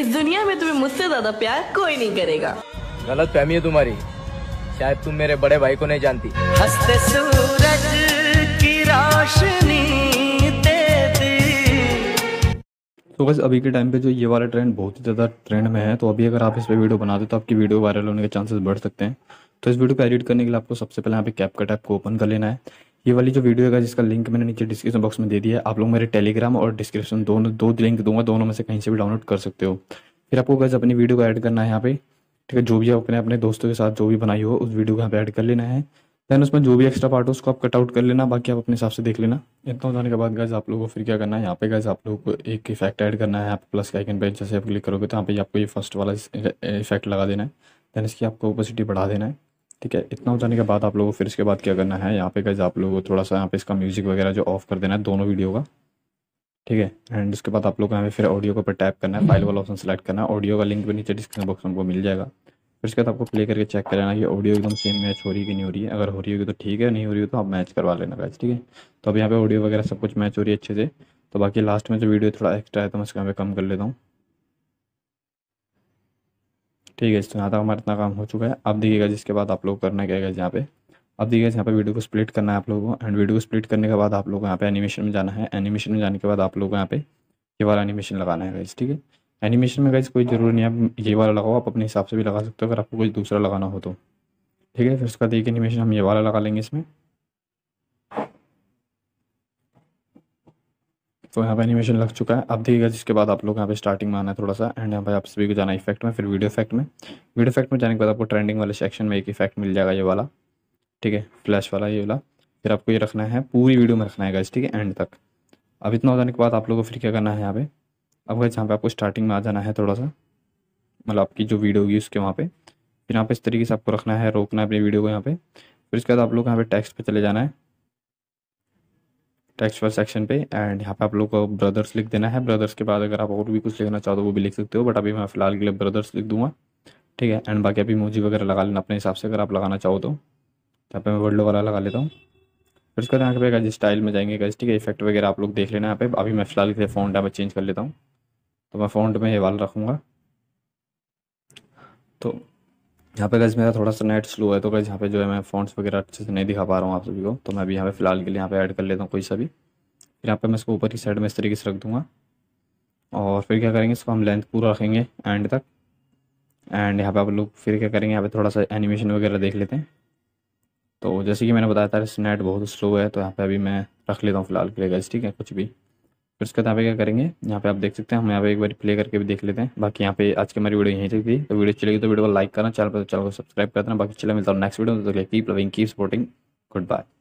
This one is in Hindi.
इस दुनिया में तुम्हें मुझसे ज्यादा प्यार कोई नहीं करेगा गलत फहमी है तुम्हारी शायद तुम मेरे बड़े भाई को नहीं जानती हंसते सूरज की रोशनी तो बस अभी के टाइम पे जो ये वाला ट्रेंड बहुत ही ज़्यादा ट्रेंड में है तो अभी अगर आप इस पर वीडियो बनाते तो आपकी वीडियो वायरल होने के चांसेस बढ़ सकते हैं तो इस वीडियो को एडिट करने के लिए आपको सबसे पहले यहाँ पे कैप कट ऐप को ओपन कर लेना है ये वाली जो वीडियो है जिसका लिंक मैंने नीचे डिस्क्रिप्शन बॉक्स में दे दिया है आप लोग मेरे टेलीग्राम और डिस्क्रिप्शन दोनों दो लिंक दूंगा दोनों में से कहीं से भी डाउनलोड कर सकते हो फिर आपको गज अपनी वीडियो को ऐड करना है यहाँ पे ठीक है जो भी आप अपने दोस्तों के साथ जो भी बनाई हो उस वीडियो को यहाँ पे ऐड कर लेना है देन उसमें जो भी एक्स्ट्रा पार्ट हो उसको आप कटआउट कर लेना बाकी आप अपने हिसाब से देख लेना इतना होने के बाद गैस आप लोगों को फिर क्या करना है यहाँ पे गैस आप लोगों को एक इफेक्ट ऐड करना है आप प्लस के आइकन पे जैसे आप क्लिक करोगे तो यहाँ पे आपको ये फर्स्ट वाला इफेक्ट लगा देना है देन इसकी आपको ओपोसिटी बढ़ा देना है ठीक है इतना हो जाने के बाद आप लोगों को फिर इसके बाद क्या करना है यहाँ पे गैज आप लोगों को थोड़ा सा यहाँ पे इसका म्यूज़िक वगैरह जो ऑफ कर देना है दोनों वीडियो का ठीक है एंड इसके बाद आप लोग यहाँ पे फिर ऑडियो के ऊपर टैप करना है फाइल वाला ऑप्शन सेलेक्ट करना है ऑडियो का लिंक भी नीचे डिस्क्रिप्शन बॉक्स में मिल जाएगा फिर उसके बाद आपको प्ले करके चेक कर लेना कि ऑडियो एकदम सेम मैच हो रही कि नहीं हो रही है अगर हो रही होगी तो ठीक है नहीं हो रही हो तो आप मैच करवा लेना गाइज ठीक है तो अब यहाँ पे ऑडियो वगैरह सब कुछ मैच हो रही है अच्छे से तो बाकी लास्ट में जो वीडियो थोड़ा एक्स्ट्रा है तो मैं उसके यहाँ पे कम कर लेता हूँ ठीक है तो यहाँ तक हमारा इतना काम हो चुका है अब देखिएगा जिसके बाद आप लोग करना क्या यहाँ पे अब देखिएगा यहाँ पे वीडियो को स्प्लिट करना है आप लोगों को एंड वीडियो को स्प्लिट करने के बाद आप लोग को यहाँ पे एनिमेशन में जाना है एनिमेशन में जाने के बाद आप लोग को यहाँ पे ये वाला एनिमेशन लगाना है ठीक है एनिमेशन में गई कोई ज़रूरी नहीं आप ये वाला लगाओ आप अपने हिसाब से भी लगा सकते हो अगर आपको कोई दूसरा लगाना हो तो ठीक है फिर उसका देखिए एनिमेशन हम ये वाला लगा लेंगे इसमें तो यहाँ पे एनिमेशन लग चुका है आप देखिएगा जिसके बाद आप लोग यहाँ पे स्टार्टिंग में आना है थोड़ा सा एंड यहाँ पे आप सभी को जाना इफेक्ट में फिर वीडियो इफेक्ट में वीडियो इफेक्ट में जाने के बाद आपको ट्रेंडिंग वाले सेक्शन में एक इफेक्ट मिल जाएगा ये वाला ठीक है फ्लैश वाला ये वाला फिर आपको ये रखना है पूरी वीडियो में रखना है गाइस ठीक है एंड तक अब इतना हो जाने के बाद आप लोगों को फिर क्या करना है यहाँ पे अब गाइस यहाँ पे आपको स्टार्टिंग में आ जाना है थोड़ा सा मतलब आपकी जो वीडियो होगी उसके वहाँ पे फिर यहाँ पे इस तरीके से आपको रखना है रोकना है अपनी वीडियो को यहाँ पे फिर इसके बाद आप लोग यहाँ पे टेक्स्ट पे चले जाना है टेक्सचुअल सेक्शन पे एंड यहाँ पे आप लोग को ब्रदर्स लिख देना है ब्रदर्स के बाद अगर आप और भी कुछ लिखना चाहो तो वो भी लिख सकते हो बट अभी मैं फिलहाल के लिए ब्रदर्स लिख दूंगा ठीक है एंड बाकी अभी मोजी वगैरह लगा लेना अपने हिसाब से अगर आप लगाना चाहो तो यहाँ पे मैं वर्ल्ड वाला लगा लेता हूँ फिर उसके बाद यहाँ पे जिस स्टाइल में जाएंगे गज ठीक है इफेक्ट वगैरह आप लोग देख लेना यहाँ पे अभी मैं फिलहाल के लिए फ़ॉन्ट यहाँ पर चेंज कर लेता हूँ तो मैं फ़ॉन्ट में ये वाला रखूँगा तो यहाँ पे गज मेरा थोड़ा सा नेट स्लो है तो गज यहाँ पे जो है मैं फ़ॉन्ट्स वगैरह अच्छे से नहीं दिखा पा रहा हूँ आप सभी को तो मैं अभी यहाँ पे फ़िलहाल के लिए यहाँ पे ऐड कर लेता हूँ कोई सा भी फिर यहाँ पे मैं इसको ऊपर की साइड में इस तरीके से रख दूँगा और फिर क्या करेंगे इसको हम लेंथ पूरा रखेंगे एंड तक एंड यहाँ पर आप लोग फिर क्या करेंगे यहाँ पर थोड़ा सा एनिमेशन वगैरह देख लेते हैं तो जैसे कि मैंने बताया था नेट बहुत स्लो है तो यहाँ पर अभी मैं रख लेता हूँ फ़िलहाल के लिए गज़ ठीक है कुछ भी फिर उसके बाद यहाँ पे क्या करेंगे यहाँ पे आप देख सकते हैं हम यहाँ पे एक बार प्ले करके भी देख लेते हैं बाकी यहाँ पे आज की हमारी वीडियो यहीं तक थी तो वीडियो चलेगी तो वीडियो को लाइक करना चैनल पर तो चैनल को सब्सक्राइब करना बाकी चले मिलता हूँ नेक्स्ट वीडियो तो keep loving keep supporting good bye